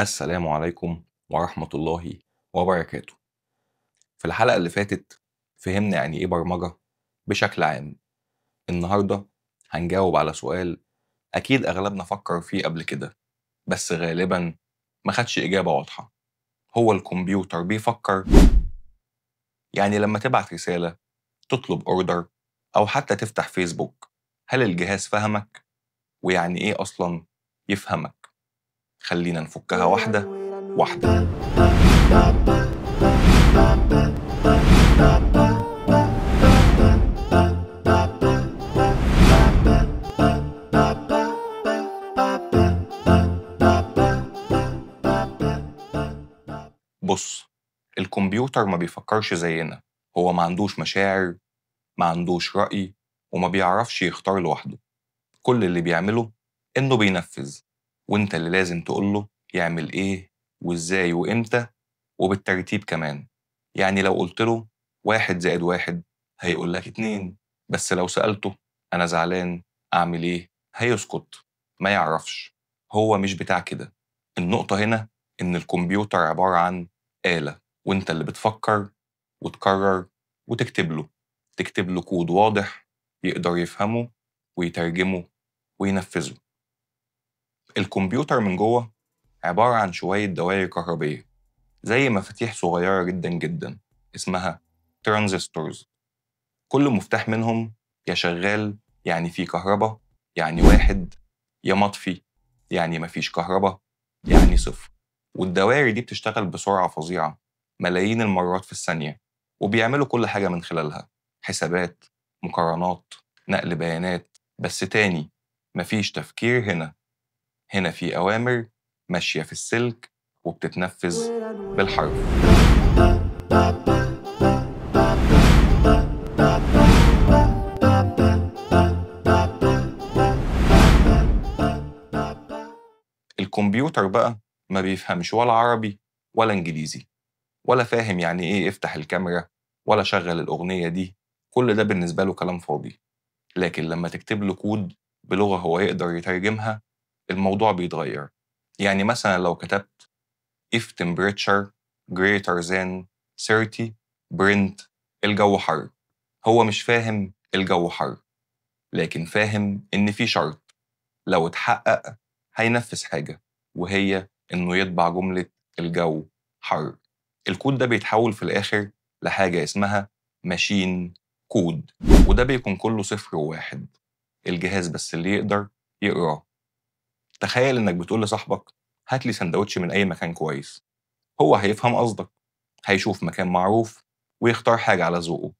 السلام عليكم ورحمة الله وبركاته في الحلقة اللي فاتت فهمنا يعني إيه برمجة بشكل عام النهاردة هنجاوب على سؤال أكيد أغلبنا فكر فيه قبل كده بس غالبا ما خدش إجابة واضحة هو الكمبيوتر بيفكر يعني لما تبعت رسالة تطلب أوردر أو حتى تفتح فيسبوك هل الجهاز فهمك؟ ويعني إيه أصلا يفهمك؟ خلينا نفكها واحدة واحدة بص الكمبيوتر ما بيفكرش زينا هو ما عندوش مشاعر ما عندوش رأي وما بيعرفش يختار لوحده كل اللي بيعمله إنه بينفذ وانت اللي لازم تقول له يعمل ايه وازاي وامتى وبالترتيب كمان يعني لو قلت له واحد زائد واحد هيقول لك اتنين بس لو سألته أنا زعلان أعمل إيه هيسكت ما يعرفش هو مش بتاع كده النقطة هنا إن الكمبيوتر عبارة عن آلة وإنت اللي بتفكر وتكرر وتكتب له تكتب له كود واضح يقدر يفهمه ويترجمه وينفذه الكمبيوتر من جوه عبارة عن شوية دوائر كهربية زي مفاتيح صغيرة جدا جدا اسمها ترانزستورز كل مفتاح منهم يا شغال يعني في كهرباء يعني واحد يا مطفي يعني مفيش كهرباء يعني صفر والدوائر دي بتشتغل بسرعة فظيعة ملايين المرات في الثانية وبيعملوا كل حاجة من خلالها حسابات مقارنات نقل بيانات بس تاني مفيش تفكير هنا هنا في أوامر ماشية في السلك وبتتنفذ بالحرف الكمبيوتر بقى ما بيفهمش ولا عربي ولا انجليزي ولا فاهم يعني ايه افتح الكاميرا ولا شغل الاغنيه دي كل ده بالنسبه له كلام فاضي لكن لما تكتب له كود بلغه هو يقدر يترجمها الموضوع بيتغير يعني مثلا لو كتبت if temperature greater than 30 print الجو حر هو مش فاهم الجو حر لكن فاهم إن في شرط لو اتحقق هينفذ حاجة وهي إنه يطبع جملة الجو حر الكود ده بيتحول في الآخر لحاجة اسمها ماشين كود وده بيكون كله صفر وواحد الجهاز بس اللي يقدر يقراه تخيل انك بتقول لصاحبك هات لي سندوتش من اي مكان كويس هو هيفهم قصدك هيشوف مكان معروف ويختار حاجه على ذوقه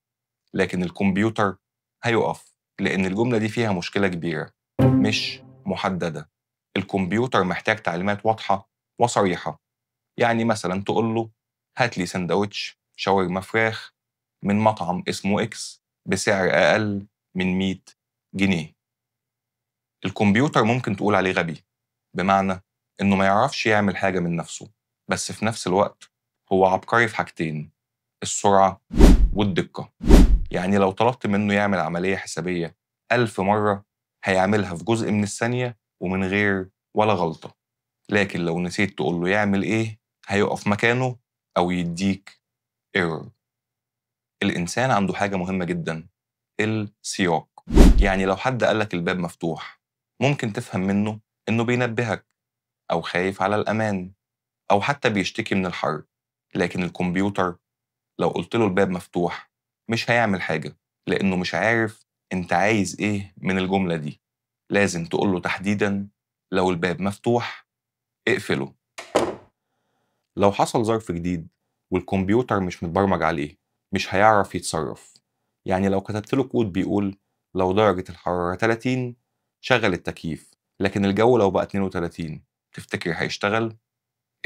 لكن الكمبيوتر هيقف لان الجمله دي فيها مشكله كبيره مش محدده الكمبيوتر محتاج تعليمات واضحه وصريحه يعني مثلا تقول له هات لي سندوتش شاورما فراخ من مطعم اسمه اكس بسعر اقل من 100 جنيه الكمبيوتر ممكن تقول عليه غبي بمعنى إنه ما يعرفش يعمل حاجة من نفسه بس في نفس الوقت هو عبقري في حاجتين السرعة والدقة يعني لو طلبت منه يعمل عملية حسابية ألف مرة هيعملها في جزء من الثانية ومن غير ولا غلطة لكن لو نسيت تقول له يعمل إيه هيقف مكانه أو يديك ايرور الإنسان عنده حاجة مهمة جدا السياق يعني لو حد قالك الباب مفتوح ممكن تفهم منه إنه بينبهك أو خايف على الأمان أو حتى بيشتكي من الحر لكن الكمبيوتر لو قلت له الباب مفتوح مش هيعمل حاجة لأنه مش عارف أنت عايز إيه من الجملة دي لازم تقول له تحديدا لو الباب مفتوح اقفله لو حصل ظرف جديد والكمبيوتر مش متبرمج عليه مش هيعرف يتصرف يعني لو كتبت له كود بيقول لو درجة الحرارة 30 شغل التكييف لكن الجو لو بقى 32 تفتكر هيشتغل؟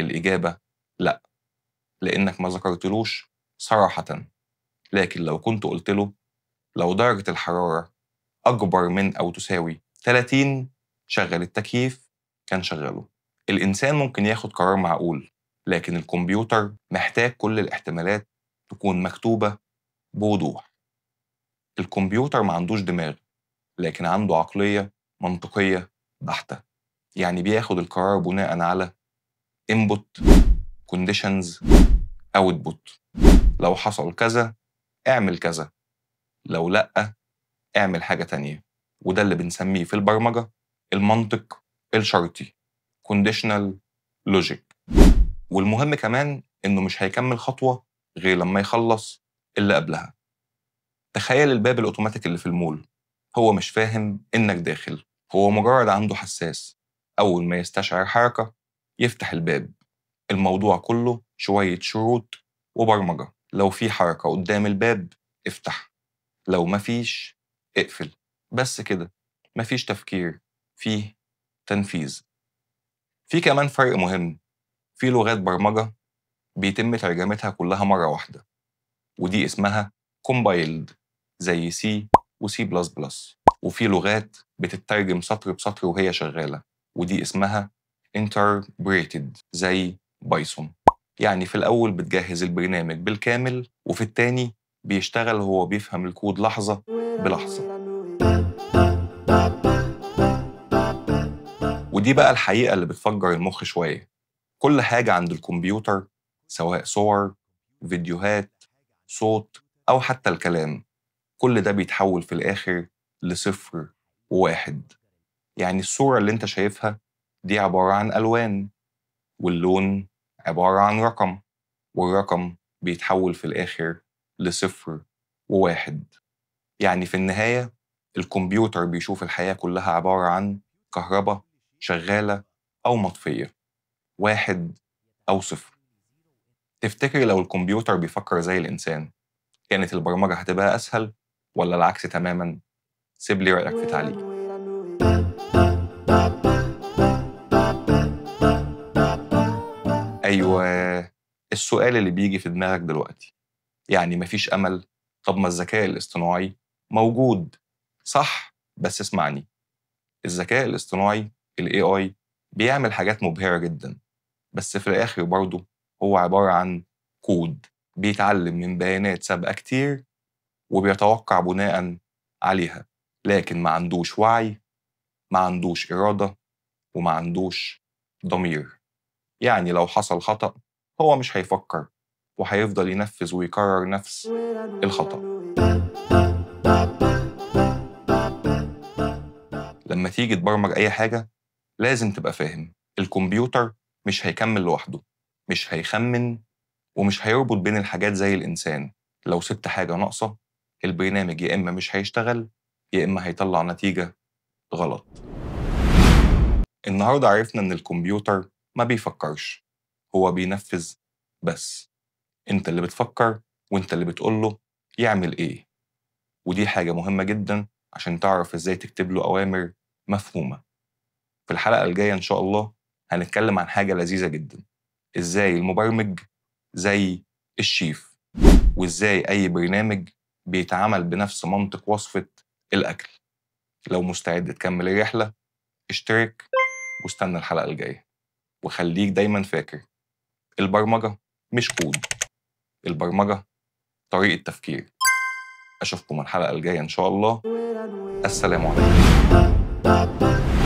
الإجابة لأ لأنك ما ذكرتلوش صراحة لكن لو كنت قلت له لو درجة الحرارة أكبر من أو تساوي 30 شغل التكييف كان شغله الإنسان ممكن ياخد قرار معقول لكن الكمبيوتر محتاج كل الاحتمالات تكون مكتوبة بوضوح الكمبيوتر ما عندوش دماغ لكن عنده عقلية منطقيه بحته يعني بياخد القرار بناء على input conditions output لو حصل كذا اعمل كذا لو لأ اعمل حاجة تانية وده اللي بنسميه في البرمجة المنطق الشرطي conditional logic والمهم كمان إنه مش هيكمل خطوة غير لما يخلص اللي قبلها تخيل الباب الأوتوماتيك اللي في المول هو مش فاهم إنك داخل هو مجرد عنده حساس أول ما يستشعر حركة يفتح الباب الموضوع كله شوية شروط وبرمجة لو في حركة قدام الباب افتح لو مفيش اقفل بس كده مفيش تفكير فيه تنفيذ في كمان فرق مهم في لغات برمجة بيتم ترجمتها كلها مرة واحدة ودي اسمها كومبايلد زي سي وسي بلس بلس وفي لغات بتترجم سطر بسطر وهي شغالة ودي اسمها interpreted زي بايثون يعني في الأول بتجهز البرنامج بالكامل وفي الثاني بيشتغل هو بيفهم الكود لحظة بلحظة ودي بقى الحقيقة اللي بتفجر المخ شوية كل حاجة عند الكمبيوتر سواء صور فيديوهات صوت أو حتى الكلام كل ده بيتحول في الآخر لصفر وواحد يعني الصورة اللي انت شايفها دي عبارة عن ألوان واللون عبارة عن رقم والرقم بيتحول في الآخر لصفر وواحد يعني في النهاية الكمبيوتر بيشوف الحياة كلها عبارة عن كهرباء شغالة أو مطفية واحد أو صفر تفتكر لو الكمبيوتر بيفكر زي الإنسان كانت البرمجة هتبقى أسهل ولا العكس تماماً؟ سيب لي رأيك في تعليق أيوة السؤال اللي بيجي في دماغك دلوقتي يعني مفيش أمل طب ما الذكاء الاصطناعي موجود صح بس اسمعني الذكاء الاصطناعي الـ AI بيعمل حاجات مبهرة جدا بس في الآخر برضه هو عبارة عن كود بيتعلم من بيانات سابقة كتير وبيتوقع بناء عليها لكن ما عندوش وعي ما عندوش إرادة وما عندوش ضمير يعني لو حصل خطأ هو مش هيفكر وهيفضل ينفذ ويكرر نفس الخطأ لما تيجي تبرمج أي حاجة لازم تبقى فاهم الكمبيوتر مش هيكمل لوحده مش هيخمن ومش هيربط بين الحاجات زي الإنسان لو سبت حاجة ناقصة البرنامج يا إما مش هيشتغل يا إما هيطلع نتيجة غلط النهاردة عرفنا إن الكمبيوتر ما بيفكرش هو بينفذ بس أنت اللي بتفكر وأنت اللي بتقوله يعمل إيه ودي حاجة مهمة جدا عشان تعرف إزاي تكتب له أوامر مفهومة في الحلقة الجاية إن شاء الله هنتكلم عن حاجة لذيذة جدا إزاي المبرمج زي الشيف وإزاي أي برنامج بيتعامل بنفس منطق وصفة الاكل لو مستعد تكمل الرحله اشترك واستنى الحلقه الجايه وخليك دايما فاكر البرمجه مش كود البرمجه طريقه تفكير اشوفكم الحلقه الجايه ان شاء الله السلام عليكم